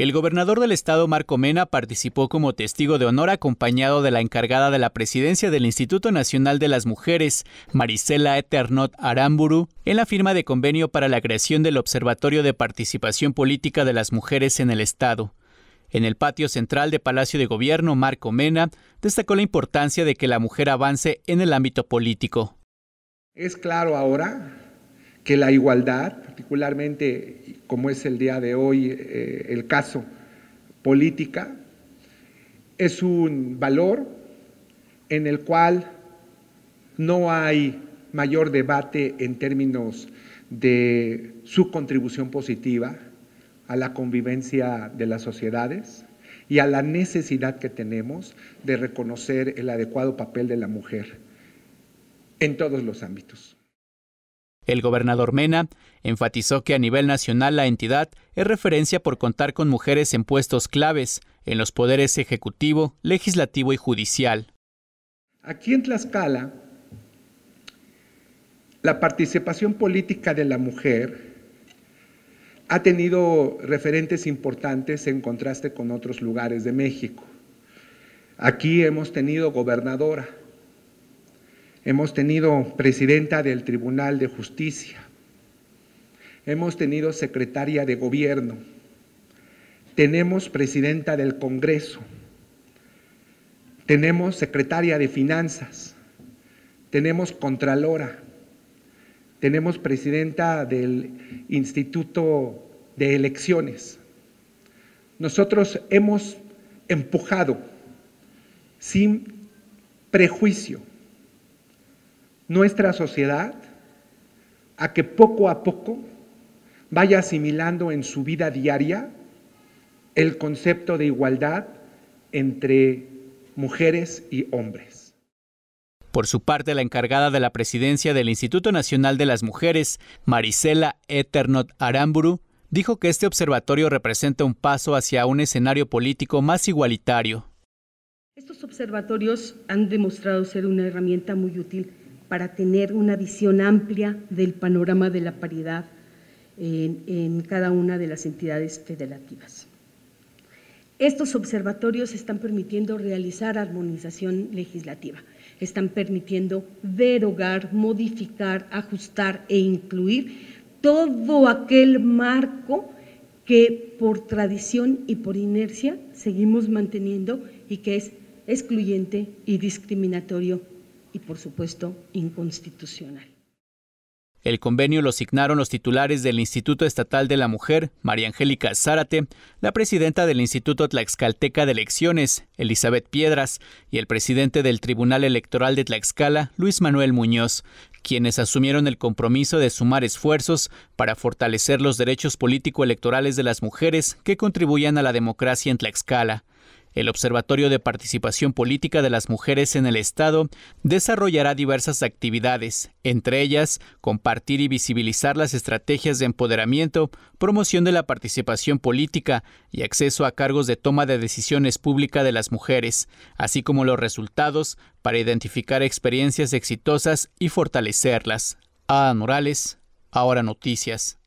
El gobernador del estado, Marco Mena, participó como testigo de honor acompañado de la encargada de la presidencia del Instituto Nacional de las Mujeres, Marisela Eternot Aramburu, en la firma de convenio para la creación del Observatorio de Participación Política de las Mujeres en el estado. En el patio central de Palacio de Gobierno, Marco Mena destacó la importancia de que la mujer avance en el ámbito político. Es claro ahora que la igualdad, particularmente como es el día de hoy eh, el caso, política, es un valor en el cual no hay mayor debate en términos de su contribución positiva a la convivencia de las sociedades y a la necesidad que tenemos de reconocer el adecuado papel de la mujer en todos los ámbitos. El gobernador Mena enfatizó que a nivel nacional la entidad es referencia por contar con mujeres en puestos claves en los poderes ejecutivo, legislativo y judicial. Aquí en Tlaxcala, la participación política de la mujer ha tenido referentes importantes en contraste con otros lugares de México. Aquí hemos tenido gobernadora, Hemos tenido presidenta del Tribunal de Justicia. Hemos tenido secretaria de gobierno. Tenemos presidenta del Congreso. Tenemos secretaria de Finanzas. Tenemos contralora. Tenemos presidenta del Instituto de Elecciones. Nosotros hemos empujado sin prejuicio nuestra sociedad a que poco a poco vaya asimilando en su vida diaria el concepto de igualdad entre mujeres y hombres. Por su parte, la encargada de la presidencia del Instituto Nacional de las Mujeres, Marisela Eternot Aramburu, dijo que este observatorio representa un paso hacia un escenario político más igualitario. Estos observatorios han demostrado ser una herramienta muy útil para tener una visión amplia del panorama de la paridad en, cada una de las entidades federativas. Estos observatorios están permitiendo realizar armonización legislativa, están permitiendo derogar, modificar, ajustar e incluir todo aquel marco que por tradición y por inercia seguimos manteniendo y que es excluyente y discriminatorio y, por supuesto, inconstitucional. El convenio lo signaron los titulares del Instituto Estatal de la Mujer, María Angélica Zárate, la presidenta del Instituto Tlaxcalteca de Elecciones, Elizabeth Piedras, y el presidente del Tribunal Electoral de Tlaxcala, Luis Manuel Muñoz, quienes asumieron el compromiso de sumar esfuerzos para fortalecer los derechos político-electorales de las mujeres que contribuyan a la democracia en Tlaxcala. El Observatorio de Participación Política de las Mujeres en el Estado desarrollará diversas actividades, entre ellas compartir y visibilizar las estrategias de empoderamiento, promoción de la participación política y acceso a cargos de toma de decisiones pública de las mujeres, así como los resultados para identificar experiencias exitosas y fortalecerlas. A. Morales, Ahora Noticias.